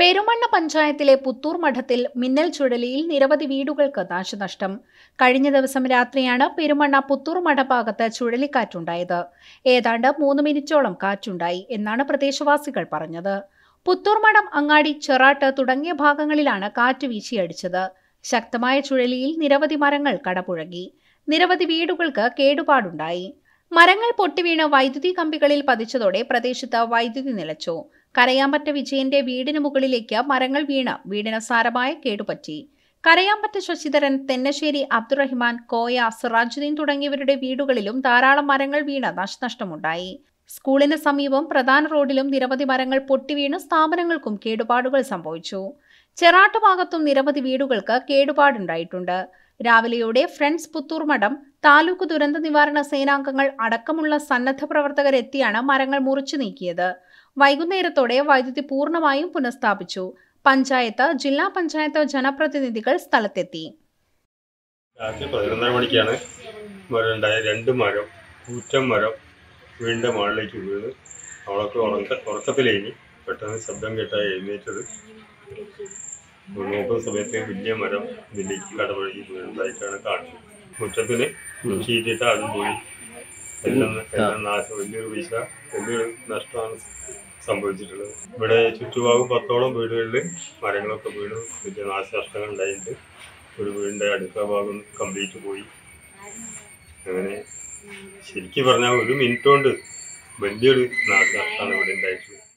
പെരുമണ്ണ പഞ്ചായത്തിലെ പുത്തൂർ മഠത്തിൽ മിന്നൽ ചുഴലിയിൽ നിരവധി വീടുകൾക്ക് നാശനഷ്ടം കഴിഞ്ഞ ദിവസം രാത്രിയാണ് പെരുമണ്ണ പുത്തൂർ മഠഭാഗത്ത് ചുഴലിക്കാറ്റുണ്ടായത് ഏതാണ്ട് മൂന്ന് മിനിറ്റോളം കാറ്റുണ്ടായി എന്നാണ് പ്രദേശവാസികൾ പറഞ്ഞത് പുത്തൂർ മഠം അങ്ങാടി ചെറാട്ട് തുടങ്ങിയ ഭാഗങ്ങളിലാണ് കാറ്റ് വീശിയടിച്ചത് ശക്തമായ ചുഴലിയിൽ നിരവധി മരങ്ങൾ കടപുഴകി നിരവധി വീടുകൾക്ക് കേടുപാടുണ്ടായി മരങ്ങൾ പൊട്ടിവീണ് വൈദ്യുതി കമ്പികളിൽ പതിച്ചതോടെ പ്രദേശത്ത് വൈദ്യുതി നിലച്ചു കരയാമ്പറ്റ വിജയന്റെ വീടിന് മുകളിലേക്ക് മരങ്ങൾ വീണ് വീടിന് സാരമായ കേടുപറ്റി കരയാമ്പറ്റ ശശിധരൻ തെന്നശ്ശേരി അബ്ദുറഹിമാൻ കോയ സിറാജുദ്ദീൻ തുടങ്ങിയവരുടെ വീടുകളിലും ധാരാളം മരങ്ങൾ വീണ് നാശനഷ്ടമുണ്ടായി സ്കൂളിന് സമീപം പ്രധാന റോഡിലും നിരവധി മരങ്ങൾ പൊട്ടിവീണ് സ്ഥാപനങ്ങൾക്കും കേടുപാടുകൾ സംഭവിച്ചു ചെറാട്ടുഭാഗത്തും ഭാഗത്തും നിരവധി വീടുകൾക്ക് കേടുപാടുണ്ടായിട്ടുണ്ട് രാവിലെയോടെ ഫ്രണ്ട്സ് പുത്തൂർ മഠം താലൂക്ക് ദുരന്ത നിവാരണ സേനാംഗങ്ങൾ അടക്കമുള്ള സന്നദ്ധ പ്രവർത്തകരെത്തിയാണ് മരങ്ങൾ മുറിച്ചു നീക്കിയത് വൈകുന്നേരത്തോടെ വൈദ്യുതി പൂർണ്ണമായും പുനഃസ്ഥാപിച്ചു പഞ്ചായത്ത് ജില്ലാ പഞ്ചായത്ത് ജനപ്രതിനിധികൾ സ്ഥലത്തെത്തി മരം കൂറ്റം മരം വീണ്ടും മുകളിലേക്ക് വീണ് അവളൊക്കെ ഉറക്ക പെട്ടെന്ന് ശബ്ദം കേട്ടായി എഴുന്നേറ്റത് നോക്കുന്ന സമയത്ത് വലിയ മരം നെല്ലിക്ക് കടപഴകി പോയതായിട്ടാണ് കാണുന്നത് മുറ്റത്തിന് ചീറ്റിട്ട് അതും പോയി എല്ലാം എല്ലാം നാശം വലിയൊരു പൈസ വലിയൊരു നഷ്ടമാണ് സംഭവിച്ചിട്ടുള്ളത് ഇവിടെ ചുറ്റുഭാഗം പത്തോളം വീടുകളിൽ മരങ്ങളൊക്കെ വീണു വലിയ നാശനഷ്ടങ്ങൾ ഉണ്ടായിട്ട് ഒരു വീടിൻ്റെ അടുക്ക ഭാഗം കംപ്ലീറ്റ് പോയി അങ്ങനെ ശരിക്കും പറഞ്ഞാൽ ഒരു മിനിറ്റ് കൊണ്ട് വലിയൊരു നാശനഷ്ടമാണ് ഇവിടെ ഉണ്ടായിട്ടുള്ളത്